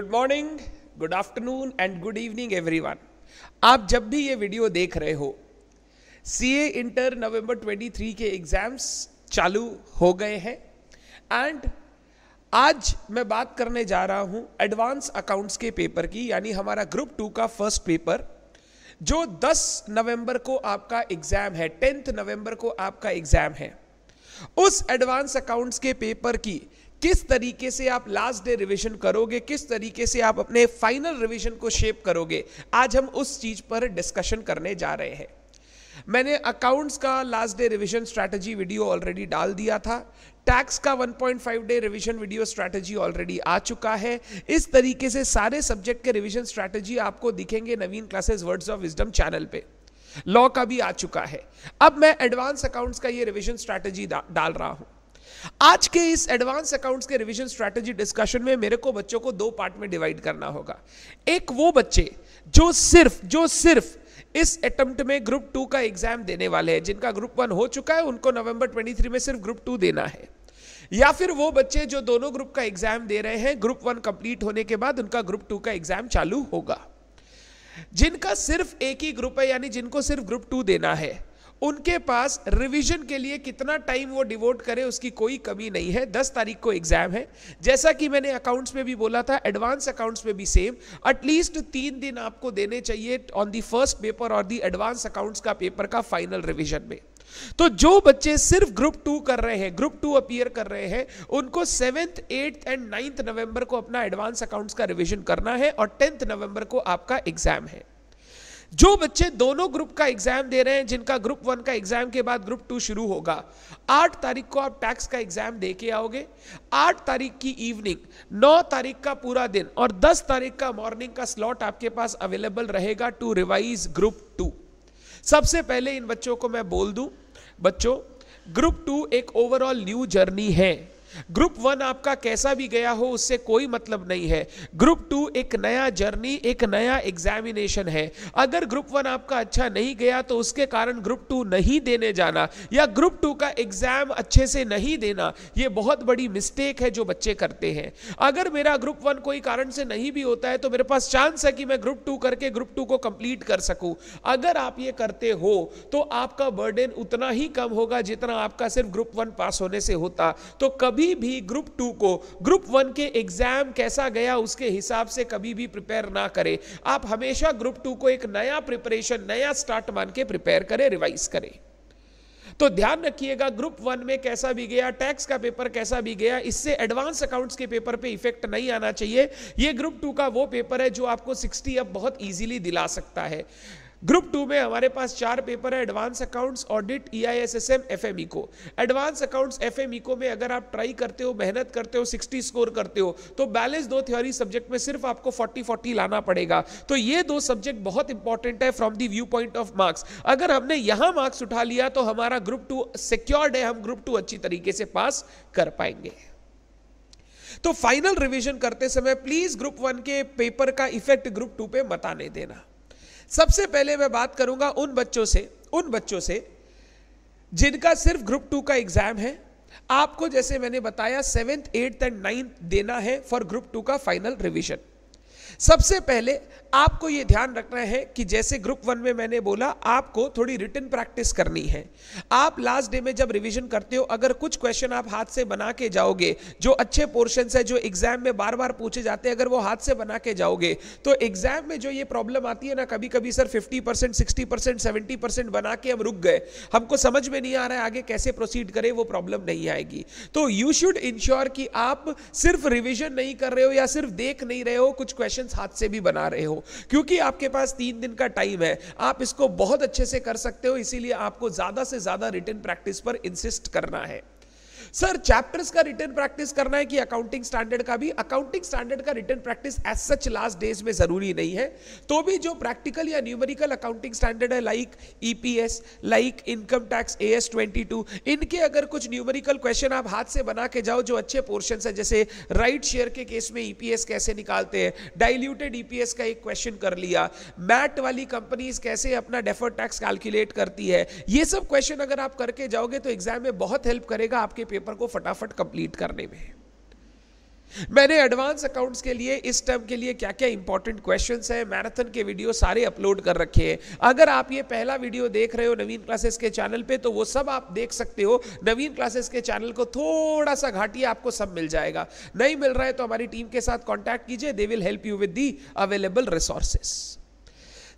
good morning good afternoon and good evening everyone आप जब भी ये वीडियो देख रहे हो सी ए इंटर नवम्बर 23 के एग्ज़ाम्स चालू हो गए हैं एंड आज मैं बात करने जा रहा हूं एडवांस अकाउंट्स के पेपर की यानी हमारा ग्रुप टू का फर्स्ट पेपर जो 10 नवंबर को आपका एग्ज़ाम है टेंथ नवंबर को आपका एग्ज़ाम है उस एडवांस अकाउंट्स के पेपर की किस तरीके से आप लास्ट डे रिवीजन करोगे किस तरीके से आप अपने फाइनल रिवीजन को शेप करोगे आज हम उस चीज पर डिस्कशन करने जा रहे हैं मैंने अकाउंट्स का last day revision strategy video already डाल दिया था टैक्स का 1.5 day revision video strategy already आ चुका है इस तरीके से सारे सब्जेक्ट के रिवीजन स्ट्रैटेजी आपको दिखेंगे Naveen classes words of wisdom channel पे लॉ का भी आ चुका है अब मैं एडवांस अकाउंट्स का ये रिवीजन स्ट्रैटेजी डाल रहा हूं आज के इस एडवांस अकाउंट्स के रिवीजन स्ट्रेटजी डिस्कशन में मेरे को बच्चों को दो पार्ट में डिवाइड करना होगा एक वो बच्चे जो सिर्फ जो सिर्फ इस अटेम्प्ट में ग्रुप टू का एग्जाम देने वाले हैं जिनका ग्रुप वन हो चुका है उनको नवंबर 23 में सिर्फ ग्रुप टू देना है या फिर वो बच्चे जो दोनों ग्रुप का एग्जाम दे रहे हैं ग्रुप वन कंप्लीट होने के बाद उनका ग्रुप टू का एग्जाम चालू होगा जिनका सिर्फ एक ही ग्रुप है यानी जिनको सिर्फ ग्रुप टू देना है उनके पास रिवीजन के लिए कितना टाइम वो डिवोट करें उसकी कोई कमी नहीं है दस तारीख को एग्जाम है जैसा कि मैंने अकाउंट्स में भी बोला था एडवांस अकाउंट्स में भी सेम एटलीस्ट तीन दिन आपको देने चाहिए ऑन दी फर्स्ट पेपर और दी एडवांस अकाउंट्स का पेपर का फाइनल रिविजन में तो जो बच्चे सिर्फ ग्रुप टू कर रहे हैं ग्रुप टू अपियर कर रहे हैं उनको सेवेंथ एट्थ एंड नाइन्थ नवंबर को अपना एडवांस अकाउंट्स का रिवीजन करना है और टेंथ नवंबर को आपका एग्जाम है जो बच्चे दोनों ग्रुप का एग्जाम दे रहे हैं जिनका ग्रुप वन का एग्जाम के बाद ग्रुप टू शुरू होगा आठ तारीख को आप टैक्स का एग्जाम दे के आओगे आठ तारीख की इवनिंग नौ तारीख का पूरा दिन और दस तारीख का मॉर्निंग का स्लॉट आपके पास अवेलेबल रहेगा टू रिवाइज ग्रुप टू सबसे पहले इन बच्चों को मैं बोल दूं बच्चों ग्रुप टू एक ओवरऑल न्यू जर्नी है ग्रुप वन आपका कैसा भी गया हो उससे कोई मतलब नहीं है ग्रुप टू एक नया जर्नी एक नया एग्जामिनेशन है अगर ग्रुप वन आपका अच्छा नहीं गया तो उसके कारण ग्रुप टू नहीं देने जाना या ग्रुप टू का एग्जाम अच्छे से नहीं देना ये बहुत बड़ी मिस्टेक है जो बच्चे करते हैं अगर मेरा ग्रुप वन कोई कारण से नहीं भी होता है तो मेरे पास चांस है कि मैं ग्रुप टू करके ग्रुप टू को कंप्लीट कर सकूं अगर आप ये करते हो तो आपका बर्डन उतना ही कम होगा जितना आपका सिर्फ ग्रुप वन पास होने से होता तो कभी कभी भी ग्रुप टू को ग्रुप वन के एग्जाम कैसा गया उसके हिसाब से कभी भी प्रिपेयर ना करें आप हमेशा ग्रुप टू को एक नया प्रिपरेशन नया स्टार्ट मान के प्रिपेयर करें रिवाइज करें तो ध्यान रखिएगा ग्रुप वन में कैसा भी गया टैक्स का पेपर कैसा भी गया इससे एडवांस अकाउंट्स के पेपर पे इफेक्ट नहीं आना चाहिए ये ग्रुप टू का वो पेपर है जो आपको सिक्सटी अब बहुत ईजिली दिला सकता है ग्रुप टू में हमारे पास चार पेपर है advance accounts audit E I S S M F M E को advance accounts F M E को में अगर आप ट्राई करते हो मेहनत करते हो सिक्सटी स्कोर करते हो तो बैलेंस दो थ्योरी सब्जेक्ट में सिर्फ आपको फोर्टी फोर्टी लाना पड़ेगा तो ये दो सब्जेक्ट बहुत इंपॉर्टेंट है from the view point of marks अगर हमने यहाँ मार्क्स उठा लिया तो हमारा ग्रुप टू सिक्योर्ड है हम ग्रुप टू अच्छी तरीके से पास कर पाएंगे तो फाइनल रिविजन करते समय प्लीज ग्रुप वन के पेपर का इफेक्ट ग्रुप टू पे मताने देना सबसे पहले मैं बात करूंगा उन बच्चों से उन बच्चों से जिनका सिर्फ ग्रुप टू का एग्जाम है आपको जैसे मैंने बताया सेवेंथ एट्थ एंड नाइन्थ देना है फॉर ग्रुप टू का फाइनल रिविजन सबसे पहले आपको ये ध्यान रखना है कि जैसे ग्रुप वन में मैंने बोला आपको थोड़ी रिटर्न प्रैक्टिस करनी है आप लास्ट डे में जब रिवीजन करते हो अगर कुछ क्वेश्चन आप हाथ से बना के जाओगे जो अच्छे पोर्शन है जो एग्जाम में बार बार पूछे जाते हैं अगर वो हाथ से बना के जाओगे तो एग्जाम में जो ये प्रॉब्लम आती है ना कभी कभी sir fifty percent sixty percent seventy percent बना के हम रुक गए हमको समझ में नहीं आ रहा है आगे कैसे प्रोसीड करें वो प्रॉब्लम नहीं आएगी तो यू शुड इंश्योर कि आप सिर्फ रिविजन नहीं कर रहे हो या सिर्फ देख नहीं रहे हो कुछ क्वेश्चन क्वेश्चंस हाथ से भी बना रहे हो क्योंकि आपके पास तीन दिन का टाइम है आप इसको बहुत अच्छे से कर सकते हो इसीलिए आपको ज़्यादा से ज़्यादा रिटर्न प्रैक्टिस पर इंसिस्ट करना है सर चैप्टर्स का रिटर्न प्रैक्टिस करना है कि अकाउंटिंग स्टैंडर्ड का भी अकाउंटिंग स्टैंडर्ड का written practice as such last days में जरूरी नहीं है तो भी जो प्रैक्टिकल या न्यूमेरिकल अकाउंटिंग स्टैंडर्ड है like E P S like income tax A S twenty two इनके अगर कुछ न्यूमेरिकल क्वेश्चन आप हाथ से बना के जाओ जो अच्छे पोर्शन है जैसे राइट शेयर के केस में ईपीएस e कैसे निकालते हैं डायल्यूटेड ईपीएस e का एक क्वेश्चन कर लिया मैट वाली कंपनीज कैसे अपना डेफर टैक्स कैलकुलेट करती है ये सब क्वेश्चन अगर आप करके जाओगे तो एग्जाम में बहुत हेल्प करेगा आपके पेपर पेपर को फटाफट कंप्लीट करने में मैंने एडवांस अकाउंट्स के लिए इस टर्म के लिए क्या क्या इंपॉर्टेंट क्वेश्चंस हैं मैराथन के वीडियो सारे अपलोड कर रखे हैं अगर आप ये पहला वीडियो देख रहे हो नवीन क्लासेस के चैनल पे तो वो सब आप देख सकते हो नवीन क्लासेस के चैनल को थोड़ा सा घाटी आपको सब मिल जाएगा नहीं मिल रहा है तो हमारी टीम के साथ कॉन्टैक्ट कीजिए they will help you with the available resources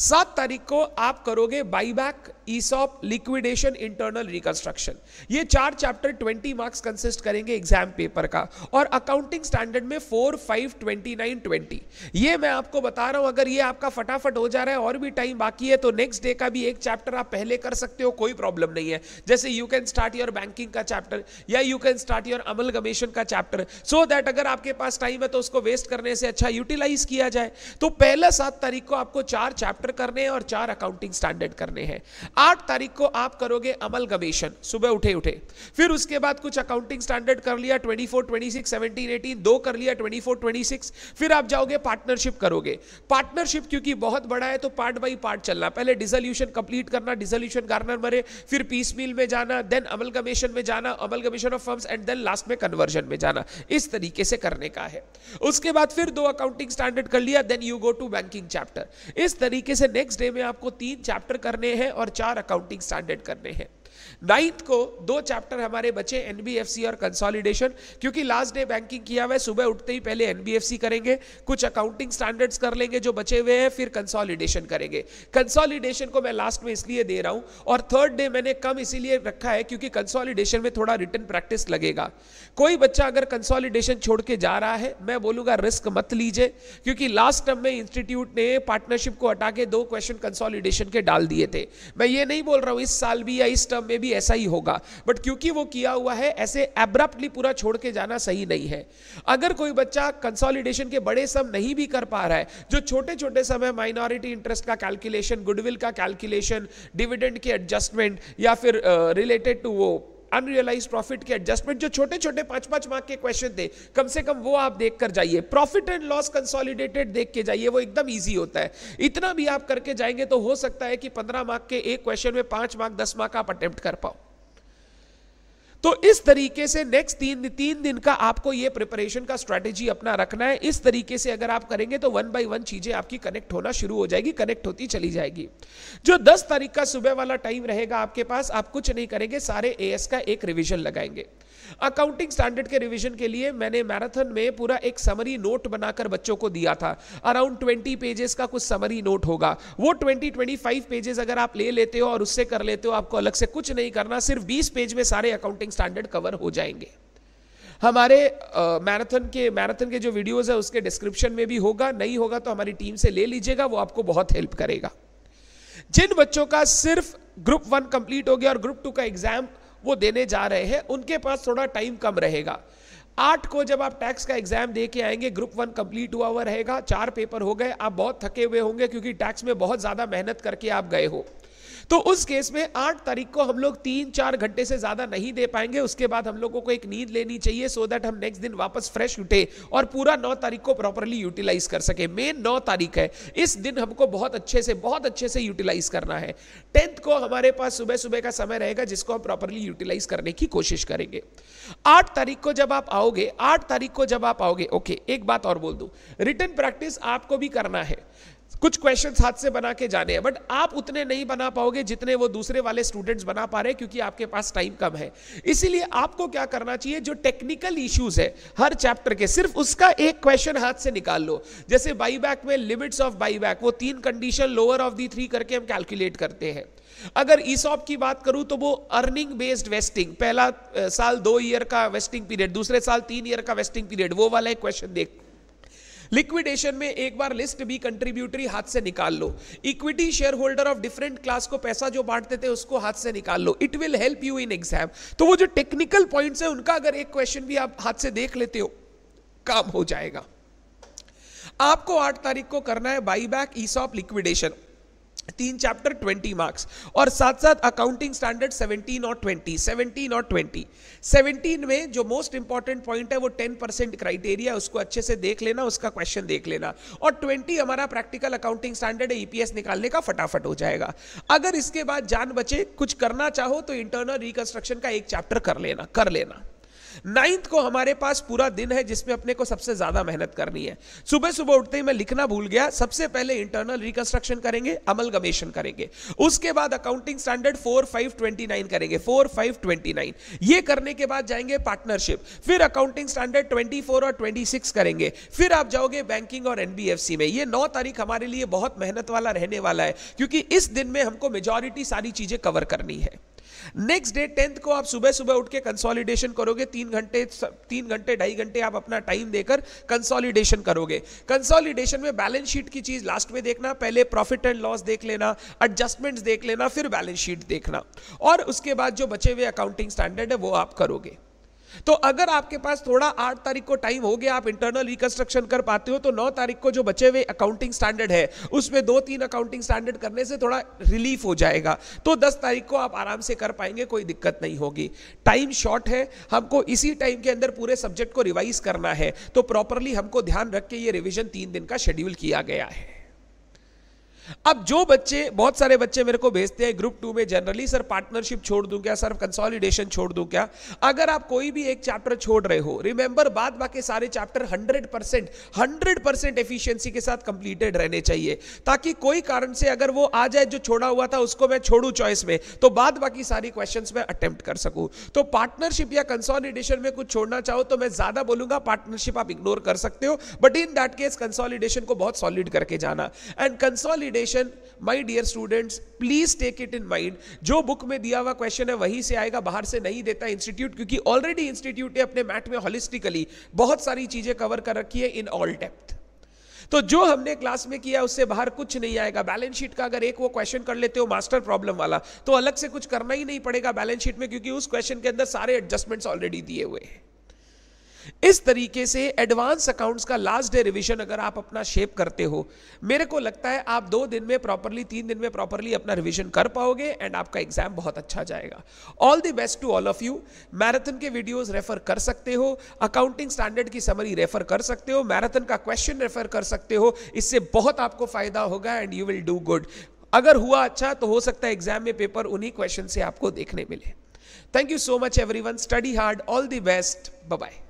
सात तारीख को आप करोगे buyback ESOP liquidation internal reconstruction ये चार चैप्टर 20 मार्क्स कंसिस्ट करेंगे एग्जाम पेपर का और अकाउंटिंग स्टैंडर्ड में 4, 5, 29, 20 ये मैं आपको बता रहा हूं अगर ये आपका फटाफट हो जा रहा है और भी टाइम बाकी है तो नेक्स्ट डे का भी एक चैप्टर आप पहले कर सकते हो कोई प्रॉब्लम नहीं है जैसे you can start your banking का चैप्टर या you can start your amalgamation का चैप्टर सो दैट अगर आपके पास टाइम है तो उसको वेस्ट करने से अच्छा यूटिलाइज किया जाए तो पहला सात तारीख को आपको चार चैप्टर ऑर्डर करने हैं और चार अकाउंटिंग स्टैंडर्ड करने हैं आठ तारीख को आप करोगे अमल गमेशन सुबह उठे उठे फिर उसके बाद कुछ अकाउंटिंग स्टैंडर्ड कर लिया twenty four twenty six seventeen eighteen दो कर लिया ट्वेंटी फोर ट्वेंटी सिक्स फिर आप जाओगे पार्टनरशिप करोगे पार्टनरशिप क्योंकि बहुत बड़ा है तो पार्ट बाई पार्ट चलना पहले डिजोल्यूशन कंप्लीट करना डिजोल्यूशन गार्नर मरे फिर पीस मिल में जाना देन अमल गमेशन में जाना amalgamation of firms and then last में कन्वर्जन में जाना इस तरीके से करने का है उसके बाद फिर दो अकाउंटिंग स्टैंडर्ड कर लिया then you go to banking chapter इस तरीके से नेक्स्ट डे में आपको तीन चैप्टर करने हैं और चार अकाउंटिंग स्टैंडर्ड करने हैं नाइन्थ को दो चैप्टर हमारे बचे एनबीएफसी और कंसोलिडेशन क्योंकि लास्ट डे बैंकिंग किया हुआ है सुबह उठते ही पहले एनबीएफसी करेंगे कुछ अकाउंटिंग स्टैंडर्ड्स कर लेंगे जो बचे हुए हैं फिर कंसोलिडेशन करेंगे कंसोलिडेशन को मैं लास्ट में इसलिए दे रहा हूं और थर्ड डे मैंने कम इसीलिए रखा है क्योंकि कंसोलिडेशन में थोड़ा रिटर्न प्रैक्टिस लगेगा कोई बच्चा अगर कंसोलिडेशन छोड़ के जा रहा है मैं बोलूंगा रिस्क मत लीजिए क्योंकि लास्ट टर्म में इंस्टीट्यूट ने पार्टनरशिप को हटा के दो क्वेश्चन कंसोलिडेशन के डाल दिए थे मैं ये नहीं बोल रहा हूं इस साल भी या इस टर्म में में भी ऐसा ही होगा बट क्योंकि वो किया हुआ है ऐसे एब्रप्टली पूरा छोड़ के जाना सही नहीं है अगर कोई बच्चा कंसोलिडेशन के बड़े सम नहीं भी कर पा रहा है जो छोटे छोटे सम है माइनॉरिटी इंटरेस्ट का कैलकुलेशन गुडविल का कैलकुलेशन डिविडेंड के एडजस्टमेंट या फिर रिलेटेड uh, टू वो अनरियलाइज प्रॉफिट के एडजस्टमेंट जो छोटे छोटे पांच पांच मार्क के क्वेश्चन थे कम से कम वो आप देख कर जाइए प्रॉफिट एंड लॉस कंसोलिडेटेड देख के जाइए वो एकदम ईजी होता है इतना भी आप करके जाएंगे तो हो सकता है कि पंद्रह मार्क के एक क्वेश्चन में पांच मार्क दस मार्क आप अटेम्प्ट कर पाओ तो इस तरीके से नेक्स्ट तीन तीन दिन का आपको ये प्रिपरेशन का स्ट्रेटेजी अपना रखना है इस तरीके से अगर आप करेंगे तो वन बाई वन चीजें आपकी कनेक्ट होना शुरू हो जाएगी कनेक्ट होती चली जाएगी जो दस तारीख का सुबह वाला टाइम रहेगा आपके पास आप कुछ नहीं करेंगे सारे ए का एक रिविजन लगाएंगे अकाउंटिंग स्टैंडर्ड के रिवीजन के लिए मैंने मैराथन में पूरा एक समरी नोट बनाकर बच्चों को दिया था अराउंड ट्वेंटी पेजेस का कुछ समरी नोट होगा वो ट्वेंटी ट्वेंटी फाइव पेजेस अगर आप ले लेते हो और उससे कर लेते हो आपको अलग से कुछ नहीं करना सिर्फ बीस पेज में सारे अकाउंटिंग स्टैंडर्ड कवर हो जाएंगे हमारे मैराथन के मैराथन के जो वीडियोज है उसके डिस्क्रिप्शन में भी होगा नहीं होगा तो हमारी टीम से ले लीजिएगा वो आपको बहुत हेल्प करेगा जिन बच्चों का सिर्फ ग्रुप वन कंप्लीट हो गया और ग्रुप टू का एग्जाम वो देने जा रहे हैं उनके पास थोड़ा टाइम कम रहेगा आठ को जब आप टैक्स का एग्जाम दे के आएंगे ग्रुप वन कंप्लीट हुआ हुआ रहेगा चार पेपर हो गए आप बहुत थके हुए होंगे क्योंकि टैक्स में बहुत ज़्यादा मेहनत करके आप गए हो तो उस केस में आठ तारीख को हम लोग तीन चार घंटे से ज़्यादा नहीं दे पाएंगे उसके बाद हम लोगों को एक नींद लेनी चाहिए सो दैट हम नेक्स्ट दिन वापस फ्रेश उठे और पूरा नौ तारीख को प्रॉपरली यूटिलाइज कर सके मेन नौ तारीख है इस दिन हमको बहुत अच्छे से बहुत अच्छे से यूटिलाइज करना है टेंथ को हमारे पास सुबह सुबह का समय रहेगा जिसको हम प्रॉपरली यूटिलाइज करने की कोशिश करेंगे आठ तारीख को जब आप आओगे आठ तारीख को जब आप आओगे ओके एक बात और बोल दू रिटर्न प्रैक्टिस आपको भी करना है कुछ क्वेश्चन हाथ से बना के जाने हैं बट आप उतने नहीं बना पाओगे जितने वो दूसरे वाले स्टूडेंट्स बना पा रहे हैं क्योंकि आपके पास टाइम कम है इसीलिए आपको क्या करना चाहिए जो टेक्निकल इश्यूज है हर चैप्टर के सिर्फ उसका एक क्वेश्चन हाथ से निकाल लो जैसे बाईबैक में लिमिट्स ऑफ बाईबैक वो तीन condition lower of the three करके हम कैलकुलेट करते हैं अगर ईसॉप की बात करूं तो वो अर्निंग बेस्ड वेस्टिंग पहला साल दो ईयर का वेस्टिंग पीरियड दूसरे साल तीन ईयर का वेस्टिंग पीरियड वो वाला एक क्वेश्चन देख लिक्विडेशन में एक बार लिस्ट भी कंट्रीब्यूटरी हाथ से निकाल लो equity share holder of different class को पैसा जो बांटते थे उसको हाथ से निकाल लो it will help you in exam तो वो जो टेक्निकल पॉइंट्स है उनका अगर एक क्वेश्चन भी आप हाथ से देख लेते हो काम हो जाएगा आपको आठ तारीख को करना है बाई बैक ईसॉप लिक्विडेशन तीन चैप्टर 20 मार्क्स और साथ साथ अकाउंटिंग स्टैंडर्ड 17 और 20 17 और 20 17 में जो मोस्ट इंपॉर्टेंट पॉइंट है वो 10 परसेंट क्राइटेरिया उसको अच्छे से देख लेना उसका क्वेश्चन देख लेना और 20 हमारा प्रैक्टिकल अकाउंटिंग स्टैंडर्ड है ईपीएस e निकालने का फटाफट हो जाएगा अगर इसके बाद जान बचे कुछ करना चाहो तो इंटरनल रिकंस्ट्रक्शन का एक चैप्टर कर लेना कर लेना नाइन्थ को हमारे पास पूरा दिन है जिसमें अपने को सबसे ज़्यादा मेहनत करनी है सुबह सुबह उठते ही मैं लिखना भूल गया सबसे पहले इंटरनल रिकंस्ट्रक्शन करेंगे अमल गमेशन करेंगे उसके बाद accounting standard four five twenty nine करेंगे फोर फाइव ट्वेंटी नाइन ये करने के बाद जाएंगे पार्टनरशिप फिर अकाउंटिंग स्टैंडर्ड ट्वेंटी फोर और ट्वेंटी सिक्स करेंगे फिर आप जाओगे बैंकिंग और एनबीएफसी में ये नौ तारीख हमारे लिए बहुत मेहनत वाला रहने वाला है क्योंकि इस दिन में हमको मेजोरिटी सारी चीज़ें कवर करनी है नेक्स्ट डे टेंथ को आप सुबह सुबह उठ के कंसोलिडेशन करोगे तीन घंटे तीन घंटे ढाई घंटे आप अपना टाइम देकर कंसोलिडेशन करोगे कंसोलिडेशन में बैलेंस शीट की चीज लास्ट में देखना पहले प्रॉफिट एंड लॉस देख लेना एडजस्टमेंट्स देख लेना फिर बैलेंस शीट देखना और उसके बाद जो बचे हुए अकाउंटिंग स्टैंडर्ड है वो आप करोगे तो अगर आपके पास थोड़ा आठ तारीख को टाइम हो गया आप इंटरनल रिकंस्ट्रक्शन कर पाते हो तो नौ तारीख को जो बचे हुए अकाउंटिंग स्टैंडर्ड है उसमें दो तीन अकाउंटिंग स्टैंडर्ड करने से थोड़ा रिलीफ हो जाएगा तो दस तारीख को आप आराम से कर पाएंगे कोई दिक्कत नहीं होगी टाइम शॉर्ट है हमको इसी टाइम के अंदर पूरे सब्जेक्ट को रिवाइज करना है तो प्रॉपरली हमको ध्यान रख के ये रिविजन तीन दिन का शेड्यूल किया गया है अब जो बच्चे बहुत सारे बच्चे मेरे को भेजते हैं ग्रुप टू में जनरली सर पार्टनरशिप छोड़ दूं क्या सर कंसोलिडेशन छोड़ दूं क्या अगर आप कोई भी एक चैप्टर छोड़ रहे हो रिमेंबर बाद बाकी सारे chapter 100 percent hundred percent efficiency के साथ कंप्लीटेड रहने चाहिए ताकि कोई कारण से अगर वो आ जाए जो छोड़ा हुआ था उसको मैं छोड़ू चॉइस में तो बाद बाकी सारी क्वेश्चन में अटेम्प्ट कर सकूँ तो पार्टनरशिप या कंसॉलिडेशन में कुछ छोड़ना चाहो तो मैं ज्यादा बोलूंगा पार्टनरशिप आप इग्नोर कर सकते हो but in that case consolidation को बहुत सॉलिड करके जाना and consolidation recommendation my dear students please take it in mind जो बुक में दिया हुआ क्वेश्चन है वहीं से आएगा बाहर से नहीं देता इंस्टीट्यूट क्योंकि ऑलरेडी इंस्टीट्यूट ने अपने मैट में हॉलिस्टिकली बहुत सारी चीजें कवर कर रखी है इन ऑल डेप्थ तो जो हमने क्लास में किया उससे बाहर कुछ नहीं आएगा बैलेंस शीट का अगर एक वो क्वेश्चन कर लेते हो मास्टर प्रॉब्लम वाला तो अलग से कुछ करना ही नहीं पड़ेगा बैलेंस शीट में क्योंकि उस क्वेश्चन के अंदर सारे एडजस्टमेंट्स ऑलरेडी दिए हुए हैं इस तरीके से एडवांस अकाउंट्स का लास्ट डे रिवीजन अगर आप अपना शेप करते हो मेरे को लगता है आप दो दिन में प्रॉपरली तीन दिन में प्रॉपरली अपना रिवीजन कर पाओगे एंड आपका एग्जाम बहुत अच्छा जाएगा all the best to all of you marathon के वीडियोस रेफर कर सकते हो अकाउंटिंग स्टैंडर्ड की समरी रेफर कर सकते हो मैराथन का क्वेश्चन रेफर कर सकते हो इससे बहुत आपको फायदा होगा and you will do good अगर हुआ अच्छा तो हो सकता है एग्जाम में पेपर उन्हीं क्वेश्चन से आपको देखने मिले thank you so much everyone study hard all the best bye